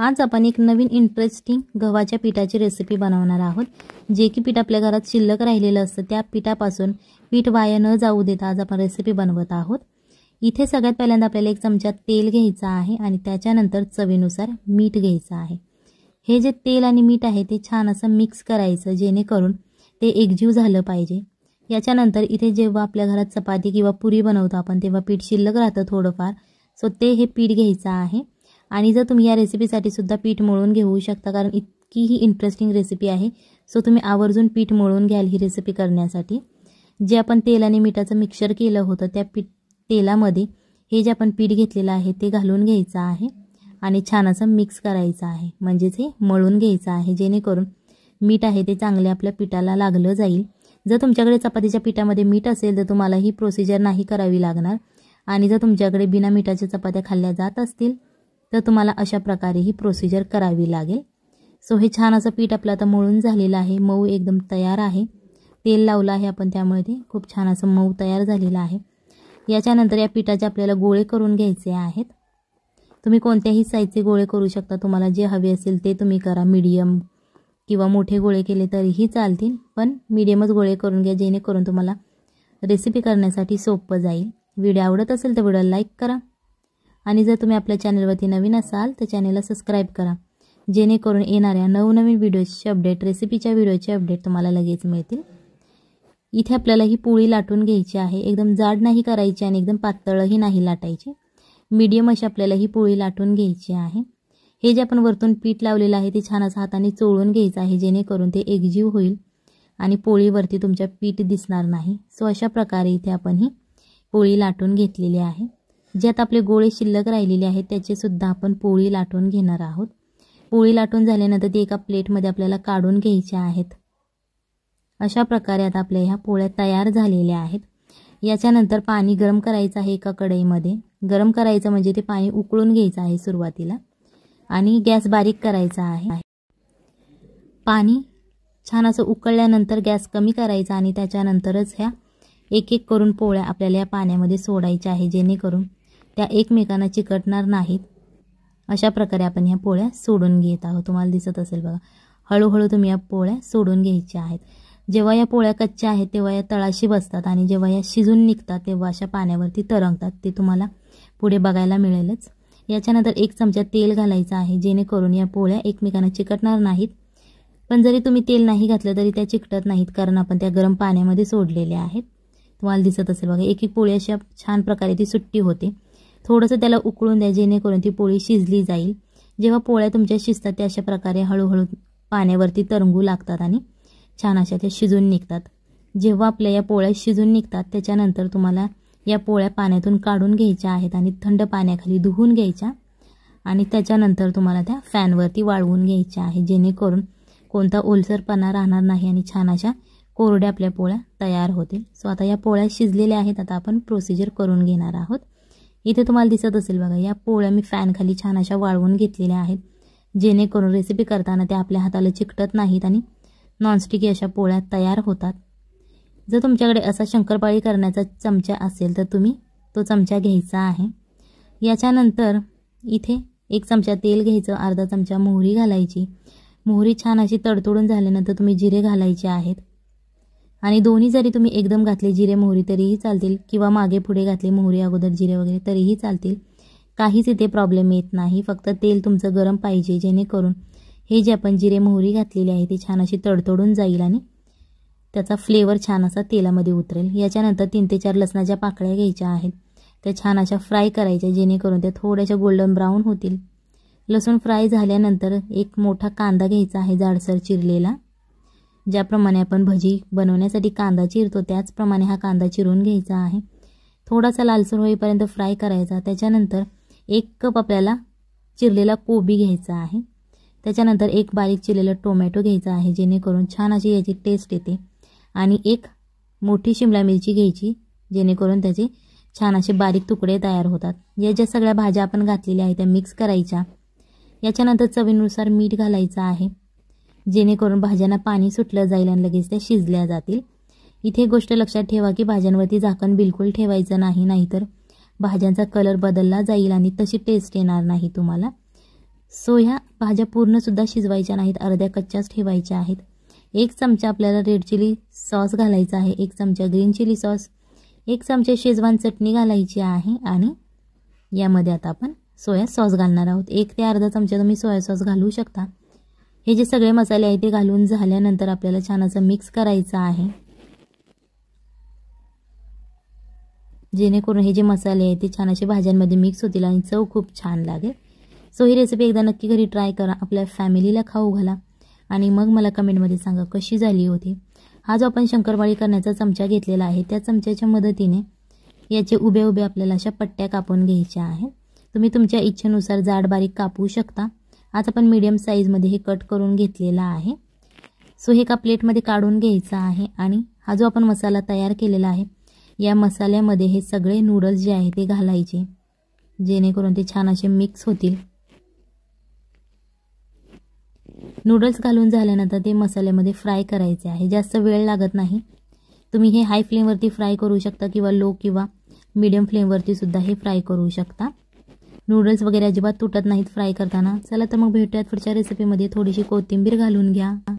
आज आपण एक नवीन इंटरेस्टिंग गव्हाच्या पिठाची रेसिपी बनवणार आहोत जे की पीठ आपल्या घरात शिल्लक राहिलेलं असतं त्या पिठापासून पीठ वाया न जाऊ देता आज आपण रेसिपी बनवत आहोत इथे सगळ्यात पहिल्यांदा आपल्याला एक चमचा तेल घ्यायचं आहे आणि त्याच्यानंतर चवीनुसार मीठ घ्यायचं आहे हे जे तेल आणि मीठ आहे ते छान असं मिक्स करायचं जेणेकरून ते एकजीव झालं पाहिजे याच्यानंतर इथे जेव्हा आपल्या घरात चपाती किंवा पुरी बनवतो आपण तेव्हा पीठ शिल्लक राहतं थोडंफार सो ते हे पीठ घ्यायचं आहे आणि जर तुम्ही या रेसिपीसाठी सुद्धा पीठ मळून घेऊ शकता कारण इतकी ही इंटरेस्टिंग रेसिपी आहे सो तुम्ही आवर्जून पीठ मळून घ्याल ही रेसिपी करण्यासाठी जे आपण तेल आणि मिठाचं मिक्सर केलं होतं त्या पीठ तेलामध्ये हे जे आपण पीठ घेतलेलं आहे ते घालून घ्यायचं आहे आणि छान असं मिक्स करायचं आहे म्हणजेच हे मळून घ्यायचं आहे जेणेकरून मीठ आहे ते चांगले आपल्या पिठाला लागलं जाईल जर तुमच्याकडे चपातीच्या पिठामध्ये मीठ असेल तर तुम्हाला ही प्रोसिजर नाही करावी लागणार आणि जर तुमच्याकडे बिना मिठाच्या चपात्या खाल्ल्या जात असतील तर तुम्हाला अशा प्रकारे ही प्रोसिजर करावी लागेल सो हे छान असं पीठ आपलं आता मळून झालेलं आहे मऊ एकदम तयार आहे तेल लावलं आहे आपण त्यामुळे ते खूप छान असं मऊ तयार झालेलं आहे याच्यानंतर या पिठाचे आपल्याला गोळे करून घ्यायचे आहेत तुम्ही कोणत्याही साईजचे गोळे करू शकता तुम्हाला जे हवे असेल ते तुम्ही करा मीडियम किंवा मोठे गोळे केले तरीही चालतील पण मीडियमच गोळे करून घ्या जेणेकरून तुम्हाला रेसिपी करण्यासाठी सोपं जाईल व्हिडिओ आवडत असेल तर व्हिडिओ लाईक करा आणि जर तुम्ही आपल्या चॅनलवरती नवीन असाल तर चॅनलला सबस्क्राईब करा जेणेकरून येणाऱ्या नवनवीन व्हिडिओजचे अपडेट रेसिपीच्या व्हिडिओचे अपडेट तुम्हाला लगेच मिळतील इथे आपल्याला ही पोळी लाटून घ्यायची आहे एकदम जाड नाही करायची आणि एकदम पातळही नाही लाटायची मीडियम अशी आपल्याला ही पोळी लाटून घ्यायची आहे हे जे आपण वरतून पीठ लावलेलं आहे ते छानच हाताने चोळून घ्यायचं आहे जेणेकरून ते एकजीव होईल आणि पोळीवरती तुमच्या पीठ दिसणार नाही सो अशा प्रकारे इथे आपण ही पोळी लाटून घेतलेली आहे ज्यात आपले गोळे शिल्लक राहिलेले आहेत त्याचेसुद्धा आपण पोळी लाटून घेणार आहोत पोळी लाटून झाल्यानंतर ती एका प्लेटमध्ये आपल्याला काढून घ्यायच्या आहेत अशा प्रकारे आता आपल्या ह्या पोळ्या तयार झालेल्या आहेत याच्यानंतर पाणी गरम करायचं आहे एका कढईमध्ये गरम करायचं म्हणजे ते पाणी उकळून घ्यायचं आहे सुरुवातीला आणि गॅस बारीक करायचा आहे पाणी छान असं उकळल्यानंतर गॅस कमी करायचा आणि त्याच्यानंतरच ह्या एक एक करून पोळ्या आपल्याला या पाण्यामध्ये सोडायच्या आहे जेणेकरून त्या एकमेकांना चिकटणार नाहीत अशा प्रकारे आपण ह्या पोळ्या सोडून घेत आहोत तुम्हाला दिसत असेल बघा हळूहळू तुम्ही या पोळ्या सोडून घ्यायच्या आहेत जेव्हा या पोळ्या कच्च्या आहेत तेव्हा या तळाशी बसतात आणि जेव्हा या शिजून निघतात तेव्हा अशा पाण्यावरती तरंगतात ते तुम्हाला पुढे बघायला मिळेलच याच्यानंतर एक चमचा तेल घालायचं आहे जेणेकरून या पोळ्या एकमेकांना चिकटणार नाहीत पण जरी तुम्ही तेल नाही घातलं तरी त्या चिकटत नाहीत कारण आपण त्या गरम पाण्यामध्ये सोडलेल्या आहेत तुम्हाला दिसत असेल बघा एक एक पोळी अशा छान प्रकारे ती सुट्टी होते थोडंसं त्याला उकळून द्या जेणेकरून ती पोळी शिजली जाईल जेव्हा पोळ्या तुमच्या शिजतात त्या अशा प्रकारे हळूहळू पाण्यावरती तरंगू लागतात आणि छान अशा त्या शिजून निघतात जेव्हा आपल्या या पोळ्या शिजून निघतात त्याच्यानंतर तुम्हाला या पोळ्या पाण्यातून काढून घ्यायच्या आहेत आणि थंड पाण्याखाली धुवून घ्यायच्या आणि त्याच्यानंतर तुम्हाला त्या फॅनवरती वाळवून घ्यायच्या आहे जेणेकरून कोणता ओलसरपणा राहणार नाही आणि छान अशा कोरड्या आपल्या पोळ्या तयार होतील सो आता या पोळ्या शिजलेल्या आहेत आता आपण प्रोसिजर करून घेणार आहोत इथे तुम्हाला दिसत असेल बघा या पोळ्या मी फॅनखाली छान अशा वाळवून घेतलेल्या आहेत जेणेकरून रेसिपी करताना त्या आपल्या हाताला चिकटत नाहीत आणि नॉनस्टिकी अशा पोळ्या तयार होतात जर तुमच्याकडे असा शंकरपाळी करण्याचा चमचा असेल तर तुम्ही तो चमचा घ्यायचा आहे याच्यानंतर इथे एक चमचा तेल घ्यायचं अर्धा चमचा मोहरी घालायची मोहरी छान अशी तडतोडून झाल्यानंतर तुम्ही जिरे घालायचे आहेत आणि दोन्ही जरी तुम्ही एकदम घातले जिरे मोहरी तरीही चालतील किंवा मागे पुढे घातले मोहरी अगोदर जिरे वगैरे तरीही चालतील काहीच इथे प्रॉब्लेम येत नाही फक्त तेल तुमचं गरम पाहिजे जेणेकरून हे जे आपण जिरे मोहरी घातलेली आहे ती छान अशी तडतडून जाईल आणि त्याचा फ्लेवर छान असा तेलामध्ये उतरेल याच्यानंतर तीन ते चार लसणाच्या पाकळ्या घ्यायच्या आहेत त्या छान अशा फ्राय करायच्या जेणेकरून त्या थोड्याशा गोल्डन ब्राऊन होतील लसूण फ्राय झाल्यानंतर एक मोठा कांदा घ्यायचा आहे जाडसर चिरलेला ज्याप्रमाणे आपण भजी बनवण्यासाठी कांदा चिरतो त्याचप्रमाणे हा कांदा चिरून घ्यायचा आहे थोडासा लालसर होईपर्यंत फ्राय करायचा त्याच्यानंतर एक कप आपल्याला चिरलेला कोबी घ्यायचा आहे त्याच्यानंतर एक बारीक चिरलेला टोमॅटो घ्यायचा आहे जेणेकरून छान अशी याची टेस्ट येते आणि एक मोठी शिमला मिरची घ्यायची जेणेकरून त्याचे छान असे बारीक तुकडे तयार होतात या ज्या सगळ्या भाज्या आपण घातलेल्या आहेत त्या मिक्स करायच्या याच्यानंतर चवीनुसार मीठ घालायचं आहे जेणेकरून भाज्यांना पाणी सुटलं जाईल आणि लगेच त्या शिजल्या जातील इथे गोष्ट लक्षात ठेवा की भाज्यांवरती झाकण बिलकुल ठेवायचं नाही नाहीतर भाज्यांचा कलर बदलला जाईल आणि तशी टेस्ट येणार नाही तुम्हाला सो ह्या भाज्या पूर्णसुद्धा शिजवायच्या नाहीत अर्ध्या कच्च्याच ठेवायच्या आहेत एक चमचा आपल्याला रेड चिली सॉस घालायचा आहे एक चमचा ग्रीन चिली सॉस एक चमचा शेजवान चटणी घालायची आहे आणि यामध्ये आता आपण सोया सॉस घालणार आहोत एक ते अर्धा चमचा तुम्ही सोया सॉस घालू शकता हे जे सगळे मसाले आहेत ते घालून झाल्यानंतर आपल्याला छान असं मिक्स करायचं आहे जेणेकरून हे जे मसाले आहेत ते छान असे भाज्यांमध्ये मिक्स होतील आणि चव खूप छान लागेल सो ही रेसिपी एकदा नक्की घरी ट्राय करा आपल्या फॅमिलीला खाऊ घाला आणि मग मला कमेंटमध्ये सांगा कशी झाली होती हा जो आपण शंकरपाळी करण्याचा चमचा घेतलेला आहे त्या चमच्याच्या मदतीने याचे उभे उभे आपल्याला अशा पट्ट्या कापून घ्यायच्या आहेत तुम्ही तुमच्या इच्छेनुसार जाड बारीक कापू शकता आज आपण मीडियम साईजमध्ये हे कट करून घेतलेला आहे सो हे एका प्लेटमध्ये काढून घ्यायचं आहे आणि हा जो आपण मसाला तयार केलेला आहे या मसाल्यामध्ये हे सगळे नूडल्स जे आहे ते घालायचे जेणेकरून ते छान असे मिक्स होतील नूडल्स घालून झाल्यानंतर ते मसाल्यामध्ये फ्राय करायचे आहे जास्त वेळ लागत नाही तुम्ही हे हाय फ्लेमवरती फ्राय करू शकता किंवा लो किंवा मीडियम फ्लेमवरती सुद्धा हे फ्राय करू शकता नूडल्स वगैरे अजिबात तुटत नाहीत फ्राय करताना चला तर मग भेटूयात पुढच्या रेसिपीमध्ये थोडीशी कोथिंबीर घालून घ्या